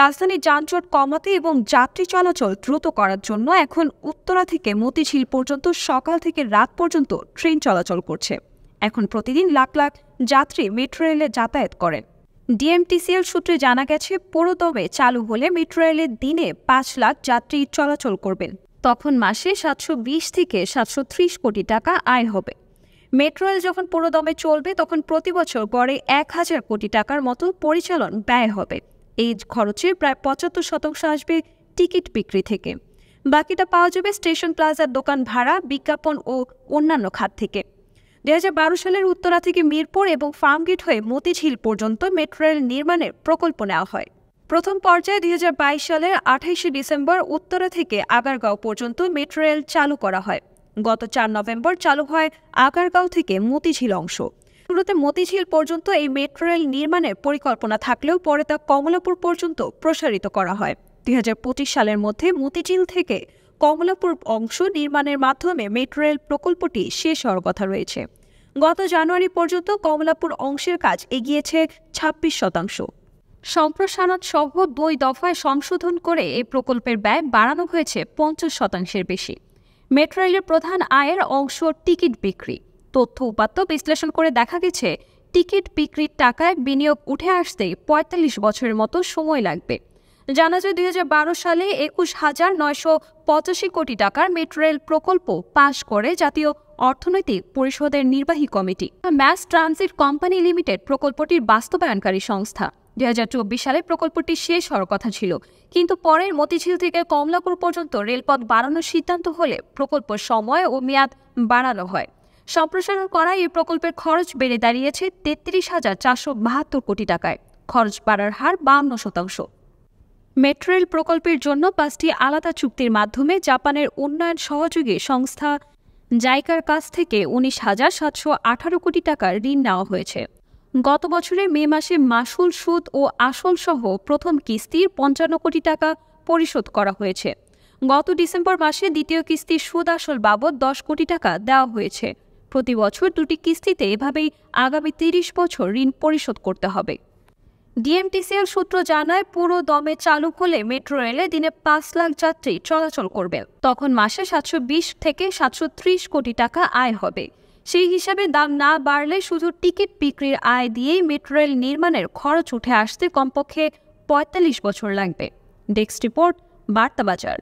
রাজধানীর যানজট কমাতে এবং যাত্রী চলাচল দ্রুত করার জন্য এখন উত্তরা থেকে মতিঝিল পর্যন্ত সকাল থেকে রাত পর্যন্ত ট্রেন চলাচল করছে এখন প্রতিদিন লাখ লাখ যাত্রী মেট্রো রেলে যাতায়াত করেন ডিএমটিসিএল সূত্রে জানা গেছে পুরোদমে চালু হলে মেট্রো রেলের দিনে পাঁচ লাখ যাত্রী চলাচল করবেন তখন মাসে সাতশো বিশ থেকে সাতশো ত্রিশ কোটি টাকা আয় হবে মেট্রো রেল যখন পুরোদমে চলবে তখন প্রতি বছর গড়ে এক হাজার কোটি টাকার মতো পরিচালন ব্যয় হবে এই খরচের প্রায় পঁচাত্তর শতাংশ আসবে টিকিট বিক্রি থেকে বাকিটা পাওয়া যাবে স্টেশন প্লাজার দোকান ভাড়া বিজ্ঞাপন ও অন্যান্য খাত থেকে দু হাজার সালের উত্তরা থেকে মিরপুর এবং ফার্মগেট হয়ে মতিঝিল পর্যন্ত মেট্রো রেল নির্মাণের প্রকল্প নেওয়া হয় প্রথম পর্যায়ে দুই সালের আঠাইশে ডিসেম্বর উত্তরা থেকে আগারগাঁও পর্যন্ত মেট্রো রেল চালু করা হয় গত চার নভেম্বর চালু হয় আগারগাঁও থেকে মতিঝিল অংশ শহরগুলোতে মতিঝিল পর্যন্ত এই মেট্রো রেল নির্মাণের পরিকল্পনা থাকলেও পরে তা কমলাপুর পর্যন্ত প্রসারিত করা হয় দুই সালের মধ্যে মতিঝিল থেকে কমলাপুর অংশ নির্মাণের মাধ্যমে মেট্রো রেল প্রকল্পটি শেষ হওয়ার কথা রয়েছে গত জানুয়ারি পর্যন্ত কমলাপুর অংশের কাজ এগিয়েছে ছাব্বিশ শতাংশ সম্প্রসারণ সহ দুই দফায় সংশোধন করে এই প্রকল্পের ব্যয় বাড়ানো হয়েছে পঞ্চাশ শতাংশের বেশি মেট্রো রেলের প্রধান আয়ের অংশ টিকিট বিক্রি তথ্য উপাত্ত বিশ্লেষণ করে দেখা গেছে টিকিট বিক্রির টাকায় বিনিয়োগ উঠে আসতে ৪৫ বছরের মতো সময় লাগবে জানা যায় দুই সালে একুশ হাজার নয়শো পঁচাশি কোটি টাকার মেট্রো রেল প্রকল্প পাশ করে জাতীয় অর্থনৈতিক পরিষদের নির্বাহী committee mass transit company limited প্রকল্পটির বাস্তবায়নকারী সংস্থা দুই সালে প্রকল্পটি শেষ হওয়ার কথা ছিল কিন্তু পরের মতিঝিল থেকে কমলাপুর পর্যন্ত রেলপথ বাড়ানোর সিদ্ধান্ত হলে প্রকল্প সময় ও মেয়াদ বাড়ানো হয় সম্প্রসারণ করায় এই প্রকল্পের খরচ বেড়ে দাঁড়িয়েছে তেত্রিশ হাজার চারশো বাহাত্তর কোটি টাকায় খরচ বাড়ার হার বাহান্ন শতাংশ মেট্রোরেল প্রকল্পের জন্য পাঁচটি আলাদা চুক্তির মাধ্যমে জাপানের উন্নয়ন সহযোগী সংস্থা জাইকার কাছ থেকে উনিশ হাজার সাতশো আঠারো কোটি টাকার ঋণ নেওয়া হয়েছে গত বছরের মে মাসে মাসুল সুদ ও আসল সহ প্রথম কিস্তির পঞ্চান্ন কোটি টাকা পরিশোধ করা হয়েছে গত ডিসেম্বর মাসে দ্বিতীয় কিস্তির সুদ আসল বাবদ দশ কোটি টাকা দেওয়া হয়েছে প্রতি বছর দুটি কিস্তিতে এভাবেই আগামী তিরিশ বছর ঋণ পরিশোধ করতে হবে ডিএমটিসিএল সূত্র জানায় পুরো দমে চালু হলে মেট্রো রেলে দিনে পাঁচ লাখ যাত্রী চলাচল করবে তখন মাসে সাতশো বিশ থেকে সাতশো ত্রিশ কোটি টাকা আয় হবে সেই হিসাবে দাম না বাড়লে শুধু টিকিট বিক্রির আয় দিয়েই মেট্রো রেল নির্মাণের খরচ উঠে আসতে কমপক্ষে পঁয়তাল্লিশ বছর লাগবে ডেস্ক রিপোর্ট বার্তা বাজার